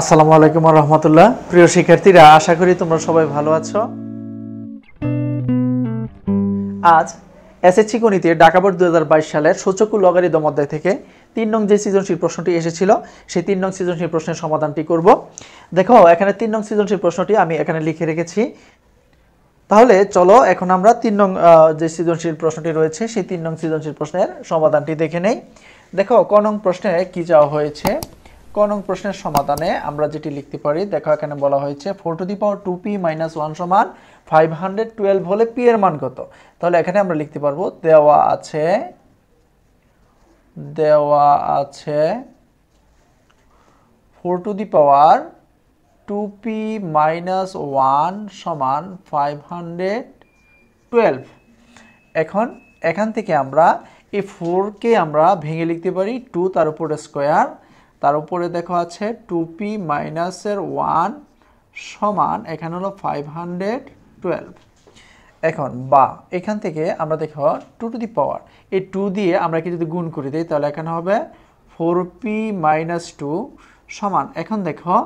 আসসালামু আলাইকুম রহমতুল্লাহ প্রিয় শিক্ষার্থীরা আশা করি তোমরা সবাই ভালো আছো আজ এসএসসি গণিতে ঢাকা বোর্ড দু সালের সূচকু লগারি অধ্যায় থেকে তিন নং যে সৃজনশীল প্রশ্নটি এসেছিল সেই তিন নং সৃজনশীল প্রশ্নের সমাধানটি করব দেখো এখানে তিন নং সৃজনশীল প্রশ্নটি আমি এখানে লিখে রেখেছি তাহলে চলো এখন আমরা তিন নং যে সৃজনশীল প্রশ্নটি রয়েছে সেই তিন নং সৃজনশীল প্রশ্নের সমাধানটি দেখে নেই দেখো ক নং প্রশ্নে কী চাওয়া হয়েছে ক নং প্রশ্নের সমাধানে আমরা যেটি লিখতে পারি দেখো এখানে বলা হয়েছে four to the power two P minus one সমান ফাইভ হান্ড্রেড টুয়েলভ হলে পি এর মান কত তাহলে এখানে আমরা লিখতে পারবো দেওয়া আছে দেওয়া আছে four to the power two P minus one সমান ফাইভ হান্ড্রেড টুয়েলভ এখন এখান থেকে আমরা এই ফোরকে আমরা ভেঙে লিখতে পারি টু তার উপরে স্কোয়ার তার উপরে দেখো আছে টু পি মাইনাসের ওয়ান সমান এখানে হলো ফাইভ হান্ড্রেড টুয়েলভ এখন বা এখান থেকে আমরা দেখো টু টু দি পাওয়ার এই টু দিয়ে আমরা কি যদি গুণ করে দিই তাহলে এখানে হবে ফোর পি মাইনাস টু সমান এখন দেখো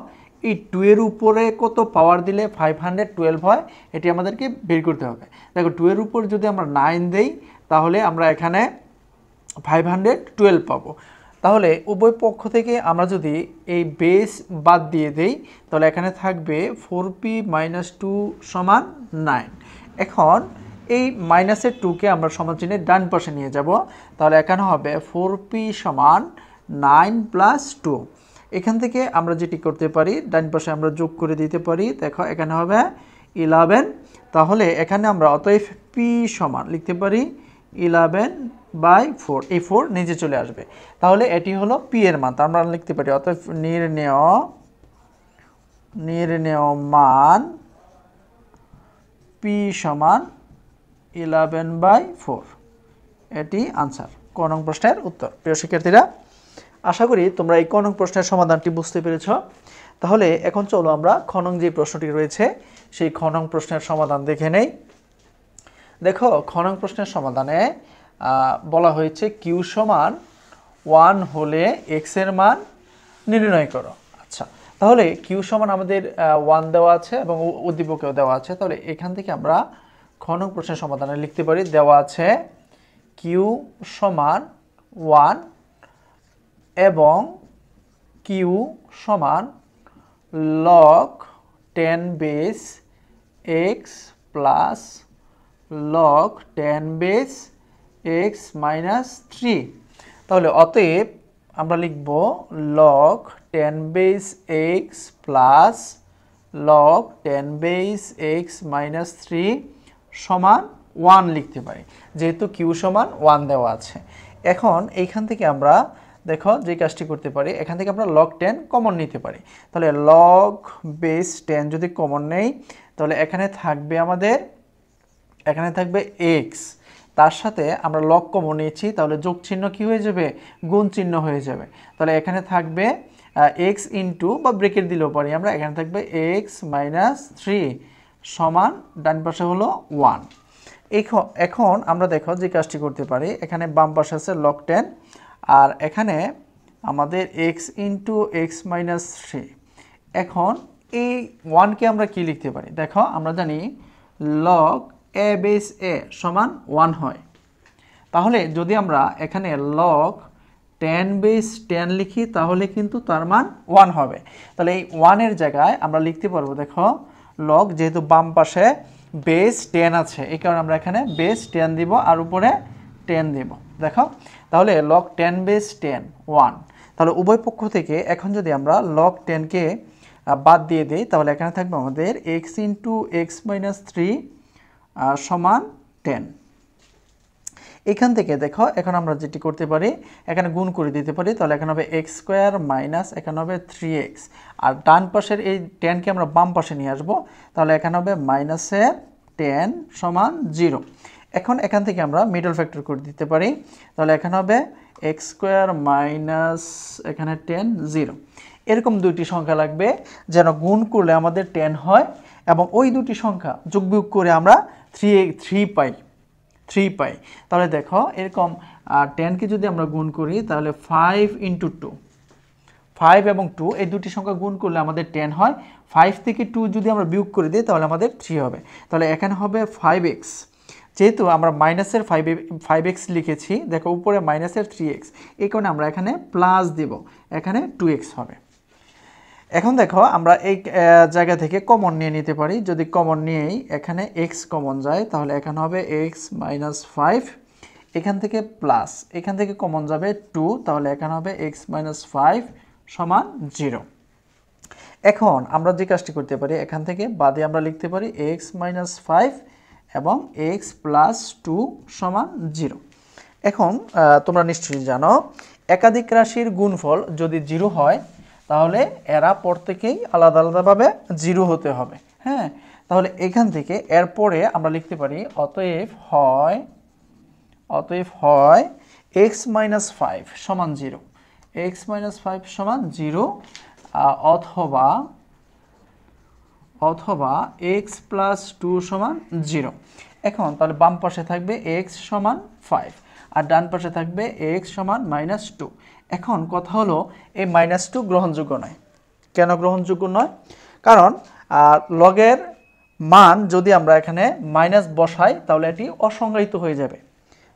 এই টু এর উপরে কত পাওয়ার দিলে ফাইভ হান্ড্রেড টুয়েলভ হয় এটি আমাদেরকে বের করতে হবে দেখো টু এর উপর যদি আমরা নাইন দেই তাহলে আমরা এখানে ফাইভ হান্ড্রেড টুয়েলভ পাবো তাহলে উভয় পক্ষ থেকে আমরা যদি এই বেস বাদ দিয়ে দেই তাহলে এখানে থাকবে ফোর পি মাইনাস টু সমান নাইন এখন এই মাইনাসের টুকে আমরা সমান চিনে ডান পাশে নিয়ে যাব তাহলে এখানে হবে ফোর পি সমান নাইন প্লাস টু এখান থেকে আমরা যেটি করতে পারি ডান পাশে আমরা যোগ করে দিতে পারি দেখো এখানে হবে ইলেভেন তাহলে এখানে আমরা অতএব পি সমান লিখতে পারি ইলেভেন বাই ফোর এই ফোর নিজে চলে আসবে তাহলে এটি হলো পি এর মান আমরা লিখতে পারি অতএব নির্ণেয় নির্ণেয় মান পি সমান ইলেভেন বাই ফোর এটি আনসার কনং প্রশ্নের উত্তর প্রিয় শিক্ষার্থীরা আশা করি তোমরা এই কনং প্রশ্নের সমাধানটি বুঝতে পেরেছ তাহলে এখন চলো আমরা খনং যে প্রশ্নটি রয়েছে সেই খনং প্রশ্নের সমাধান দেখে নেই দেখো খনং প্রশ্নের সমাধানে বলা হয়েছে কিউ সমান ওয়ান হলে এক্সের মান নির্ণয় করো আচ্ছা তাহলে কিউ সমান আমাদের ওয়ান দেওয়া আছে এবং উদ্দীপকেও দেওয়া আছে তাহলে এখান থেকে আমরা ঘনক প্রশ্নের সমাধানে লিখতে পারি দেওয়া আছে কিউ সমান ওয়ান এবং কিউ সমান log ten base x plus log ten base x minus three তাহলে অতএব আমরা লিখব log ten base x plus log ten base x minus three সমান ওয়ান লিখতে পারি যেহেতু কিউ সমান ওয়ান দেওয়া আছে এখন এইখান থেকে আমরা দেখো যে কাজটি করতে পারি এখান থেকে আমরা লক টেন কমন নিতে পারি তাহলে লক বেস টেন যদি কমন নেই তাহলে এখানে থাকবে আমাদের এখানে থাকবে এক্স তার সাথে আমরা লক কমন নিয়েছি তাহলে যোগ চিহ্ন কী হয়ে যাবে গুণ চিহ্ন হয়ে যাবে তাহলে এখানে থাকবে এক্স ইন্টু বা ব্রেকের দিলেও পারি আমরা এখানে থাকবে এক্স মাইনাস থ্রি সমান ডান পাশে হলো ওয়ান এখন আমরা দেখো যে কাজটি করতে পারি এখানে বাম পাশে আছে লক টেন আর এখানে আমাদের x into x minus three এখন এই ওয়ানকে আমরা কি লিখতে পারি দেখো আমরা জানি লক এ বেস এ সমান ওয়ান হয় তাহলে যদি আমরা এখানে লক টেন বেস টেন লিখি তাহলে কিন্তু তার মান ওয়ান হবে তাহলে এই ওয়ানের জায়গায় আমরা লিখতে পারবো দেখো লগ যেহেতু বাম পাশে বেস টেন আছে এই কারণে আমরা এখানে বেস টেন দিব আর উপরে টেন দিব দেখো তাহলে log ten base ten one তাহলে উভয় পক্ষ থেকে এখন যদি আমরা লক টেনকে বাদ দিয়ে দিই তাহলে এখানে থাকবে আমাদের x into x minus three সমান টেন এখান থেকে দেখো এখন আমরা যেটি করতে পারি এখানে গুণ করে দিতে পারি তাহলে এখানে হবে এক্স স্কোয়ার মাইনাস এখানে হবে থ্রি এক্স আর ডান পাশের এই টেনকে আমরা বাম পাশে নিয়ে আসবো তাহলে এখানে হবে মাইনাসে টেন সমান জিরো এখন এখান থেকে আমরা মিডল ফ্যাক্টর করে দিতে পারি তাহলে এখানে হবে এক্স স্কোয়ার মাইনাস এখানে টেন জিরো এরকম দুইটি সংখ্যা লাগবে যেন গুণ করলে আমাদের টেন হয় এবং ওই দুটি সংখ্যা যোগ বিয়োগ করে আমরা থ্রি থ্রি পাই থ্রি পাই তাহলে দেখো এরকম টেনকে যদি আমরা গুণ করি তাহলে ফাইভ ইন্টু টু ফাইভ এবং টু এই দুটি সংখ্যা গুণ করলে আমাদের টেন হয় ফাইভ থেকে টু যদি আমরা বিয়োগ করে দিই তাহলে আমাদের থ্রি হবে তাহলে এখানে হবে ফাইভ এক্স যেহেতু আমরা মাইনাসের ফাইভ ফাইভ এক্স লিখেছি দেখো উপরে মাইনাসের থ্রি এক্স এই কারণে আমরা এখানে প্লাস দেব এখানে টু এক্স হবে এখন দেখো আমরা এই জায়গা থেকে কমন নিয়ে নিতে পারি যদি কমন নিয়েই এখানে এক্স কমন যায় তাহলে এখানে হবে এক্স মাইনাস ফাইভ এখান থেকে প্লাস এখান থেকে কমন যাবে টু তাহলে এখানে হবে এক্স মাইনাস ফাইভ সমান জিরো এখন আমরা যে কাজটি করতে পারি এখান থেকে বাদে আমরা লিখতে পারি এক্স মাইনাস ফাইভ এবং এক্স প্লাস টু সমান জিরো এখন তোমরা নিশ্চয়ই জানো একাধিক রাশির গুণফল যদি জিরো হয় তাহলে এরা প্রত্যেকেই আলাদা আলাদাভাবে জিরো হতে হবে হ্যাঁ তাহলে এখান থেকে এরপরে আমরা লিখতে পারি অতএব হয় অতএব হয় এক্স মাইনাস ফাইভ সমান জিরো এক্স মাইনাস ফাইভ সমান জিরো অথবা অথবা এক্স প্লাস টু সমান জিরো এখন তাহলে বাম পাশে থাকবে এক্স সমান ফাইভ আর ডান পাশে থাকবে এক্স সমান মাইনাস টু এখন কথা হলো এই মাইনাস টু গ্রহণযোগ্য নয় কেন গ্রহণযোগ্য নয় কারণ লগের মান যদি আমরা এখানে মাইনাস বসাই তাহলে এটি অসংজ্ঞায়িত হয়ে যাবে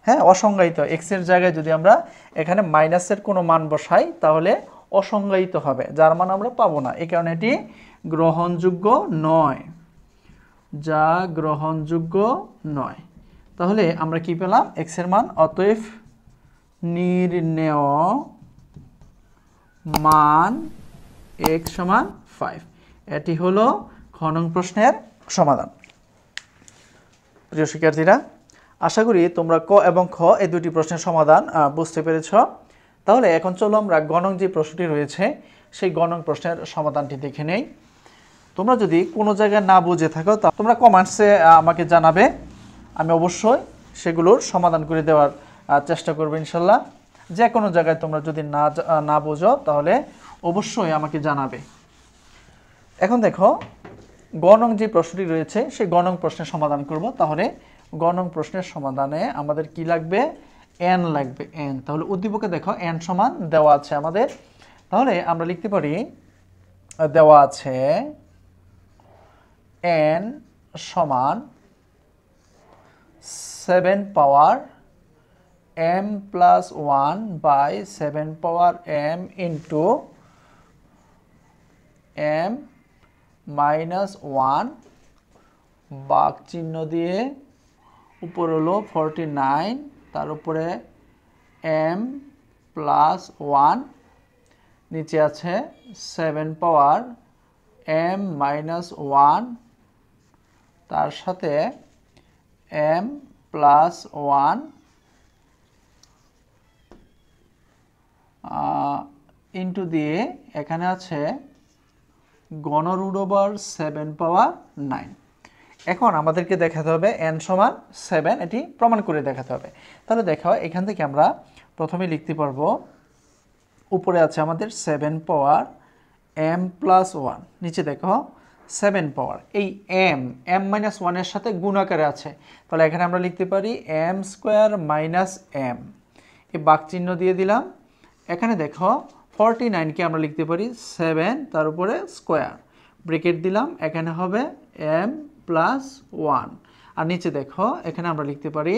হ্যাঁ অসংজ্ঞায়িত এক্সের জায়গায় যদি আমরা এখানে মাইনাসের কোনো মান বসাই তাহলে অসংজ্ঞায়িত হবে যার মান আমরা পাবো না এই কারণে এটি গ্রহণযোগ্য নয় যা গ্রহণযোগ্য নয় তাহলে আমরা কি পেলাম এক্সের মান অতএব নির্ণেয় মান এক সমান ফাইভ এটি হলো খনন প্রশ্নের সমাধান প্রিয় শিক্ষার্থীরা আশা করি তোমরা ক এবং খ এই দুটি প্রশ্নের সমাধান বুঝতে পেরেছ তাহলে এখন চলো আমরা গণং যে প্রশ্নটি রয়েছে সেই গণং প্রশ্নের সমাধানটি দেখে নেই তোমরা যদি কোনো জায়গায় না বুঝে থাকো তা তোমরা কমেন্টসে আমাকে জানাবে আমি অবশ্যই সেগুলোর সমাধান করে দেওয়ার চেষ্টা করবো ইনশাল্লাহ যে কোনো জায়গায় তোমরা যদি না না বোঝো তাহলে অবশ্যই আমাকে জানাবে এখন দেখো গণং যে প্রশ্নটি রয়েছে সেই গণং প্রশ্নের সমাধান করব তাহলে গণং প্রশ্নের সমাধানে আমাদের কি লাগবে এন লাগবে এন তাহলে উদ্দীপকে দেখো এন সমান দেওয়া আছে আমাদের তাহলে আমরা লিখতে পারি দেওয়া আছে এন সমান seven power M plus one by seven power M into M minus one বাক চিহ্ন দিয়ে উপর হলো ফর্টি নাইন তার উপরে এম প্লাস ওয়ান নিচে আছে seven power M minus one তার সাথে এম প্লাস ওয়ান ইন্টু দিয়ে এখানে আছে গণ ওভার সেভেন পাওয়ার নাইন এখন আমাদেরকে দেখাতে হবে এন সমান সেভেন এটি প্রমাণ করে দেখাতে হবে তাহলে দেখা হয় এখান থেকে আমরা প্রথমে লিখতে পারবো উপরে আছে আমাদের seven power M plus one নিচে দেখো সেভেন পাওয়ার এই এম এম মাইনাস ওয়ানের সাথে গুণ আকারে আছে তাহলে এখানে আমরা লিখতে পারি এম স্কোয়ার মাইনাস এম এই বাঘ চিহ্ন দিয়ে দিলাম এখানে দেখো ফর্টি নাইনকে আমরা লিখতে পারি সেভেন তার উপরে স্কোয়ার ব্রেকেট দিলাম এখানে হবে এম প্লাস ওয়ান আর নিচে দেখো এখানে আমরা লিখতে পারি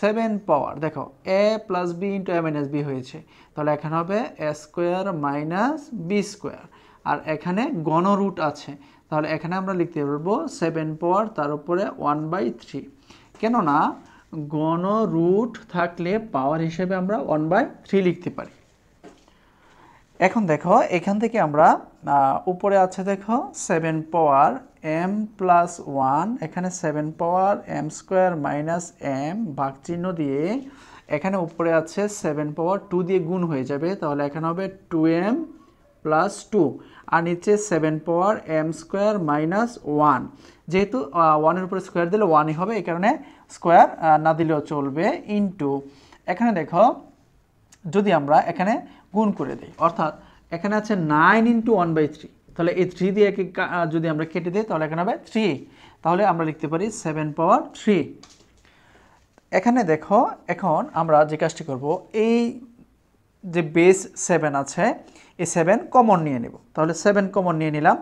সেভেন পাওয়ার দেখো A plus B into A minus B হয়েছে তাহলে এখানে হবে A square minus B square আর এখানে গণ রুট আছে তাহলে এখানে আমরা লিখতে পারবো সেভেন পাওয়ার তার উপরে ওয়ান বাই থ্রি কেননা গণ রুট থাকলে পাওয়ার হিসেবে আমরা ওয়ান বাই থ্রি লিখতে পারি এখন দেখো এখান থেকে আমরা উপরে আছে দেখো seven power M plus one এখানে seven power M square minus M ভাগ চিহ্ন দিয়ে এখানে উপরে আছে সেভেন পাওয়ার টু দিয়ে গুণ হয়ে যাবে তাহলে এখানে হবে টু এম প্লাস টু আর নিচে seven power M square minus one যেহেতু ওয়ানের উপরে স্কোয়ার দিলে ওয়ানই হবে এই কারণে স্কোয়ার না দিলেও চলবে ইন্টু এখানে দেখো যদি আমরা এখানে গুণ করে দেয় অর্থাৎ এখানে আছে nine into one by three তাহলে এই থ্রি দিয়ে একে যদি আমরা কেটে দিই তাহলে এখানে হবে থ্রি তাহলে আমরা লিখতে পারি সেভেন পাওয়ার থ্রি এখানে দেখো এখন আমরা যে কাজটি করব এই যে বেস সেভেন আছে এই সেভেন কমন নিয়ে নেব তাহলে সেভেন কমন নিয়ে নিলাম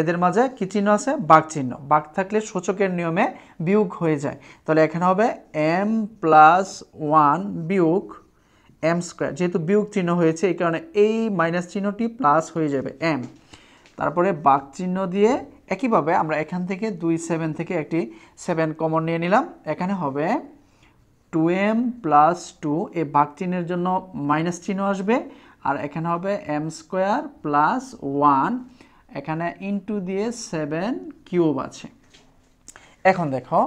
এদের মাঝে কী চিহ্ন আছে বাঘ চিহ্ন বাঘ থাকলে সূচকের নিয়মে বিয়োগ হয়ে যায় তাহলে এখানে হবে এম প্লাস ওয়ান বিয়োগ এম স্কোয়ার যেহেতু বিয়োগ চিহ্ন হয়েছে এই কারণে এই মাইনাস চিহ্নটি প্লাস হয়ে যাবে এম তারপরে বাক চিহ্ন দিয়ে একইভাবে আমরা এখান থেকে দুই সেভেন থেকে একটি সেভেন কমন নিয়ে নিলাম এখানে হবে টু এম প্লাস টু এ ভাগ চিহ্নের জন্য মাইনাস চিহ্ন আসবে আর এখানে হবে এম স্কোয়ার প্লাস ওয়ান এখানে ইন্টু দিয়ে সেভেন কিউব আছে এখন দেখো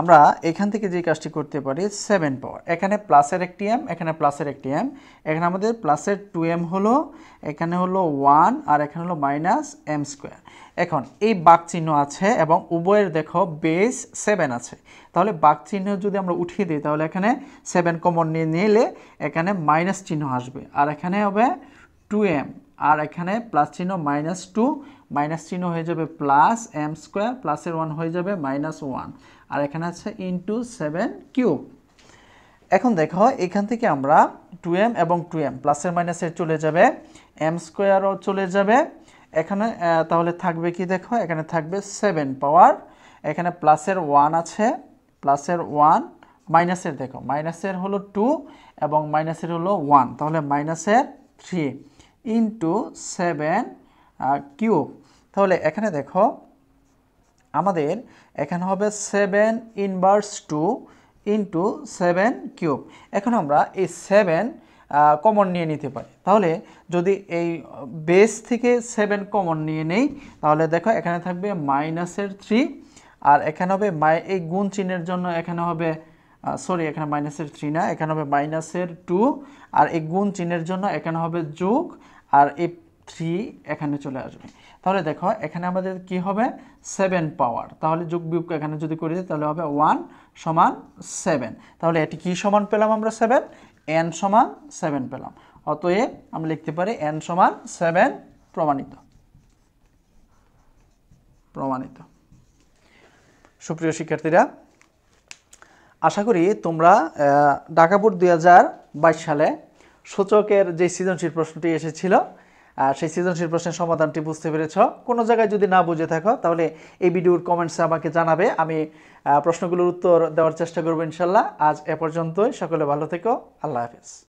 আমরা এখান থেকে যে কাজটি করতে পারি সেভেন পাওয়ার এখানে প্লাসের একটি এম এখানে প্লাসের একটি এম এখানে আমাদের প্লাসের টু এম হলো এখানে হলো ওয়ান আর এখানে হলো মাইনাস এম স্কোয়ার এখন এই বাঘ চিহ্ন আছে এবং উভয়ের দেখো বেস সেভেন আছে তাহলে বাঘ চিহ্ন যদি আমরা উঠিয়ে দিই তাহলে এখানে সেভেন কমন নিয়ে নিলে এখানে মাইনাস চিহ্ন আসবে আর এখানে হবে টু এম আর এখানে প্লাস চিহ্ন মাইনাস টু মাইনাস চিহ্ন হয়ে যাবে প্লাস এম স্কোয়ার প্লাসের ওয়ান হয়ে যাবে মাইনাস ওয়ান আর এখানে আছে ইন্টু সেভেন কিউব এখন দেখো এখান থেকে আমরা টু এম এবং টু এম প্লাসের মাইনাসের চলে যাবে এম স্কোয়ারও চলে যাবে এখানে তাহলে থাকবে কি দেখো এখানে থাকবে সেভেন পাওয়ার এখানে প্লাসের ওয়ান আছে প্লাসের ওয়ান মাইনাসের দেখো মাইনাসের হলো টু এবং মাইনাসের হলো ওয়ান তাহলে মাইনাসের থ্রি ইন্টু সেভেন কিউব তাহলে এখানে দেখো আমাদের এখানে হবে seven inverse two into seven cube এখন আমরা এই সেভেন কমন নিয়ে নিতে পারি তাহলে যদি এই বেস থেকে সেভেন কমন নিয়ে নেই তাহলে দেখো এখানে থাকবে মাইনাসের থ্রি আর এখানে হবে মাই এই গুণ চিহ্নের জন্য এখানে হবে সরি এখানে মাইনাসের থ্রি না এখানে হবে মাইনাসের টু আর এই গুণ চিহ্নের জন্য এখানে হবে যোগ আর এই থ্রি এখানে চলে আসবে তাহলে দেখো এখানে আমাদের কি হবে সেভেন পাওয়ার তাহলে যোগ বিয়োগ এখানে যদি করি তাহলে হবে ওয়ান সমান সেভেন তাহলে এটি কি সমান পেলাম আমরা সেভেন এন সমান সেভেন পেলাম অতএব আমি লিখতে পারি এন সমান সেভেন প্রমাণিত প্রমাণিত সুপ্রিয় শিক্ষার্থীরা আশা করি তোমরা ঢাকা বোর্ড দুই সালে সূচকের যে সৃজনশীল প্রশ্নটি এসেছিল সেই সৃজনশীল প্রশ্নের সমাধানটি বুঝতে পেরেছ কোনো জায়গায় যদি না বুঝে থাকো তাহলে এই ভিডিওর কমেন্টসে আমাকে জানাবে আমি প্রশ্নগুলোর উত্তর দেওয়ার চেষ্টা করবো ইনশাল্লাহ আজ এ পর্যন্তই সকলে ভালো থেকো আল্লাহ হাফিজ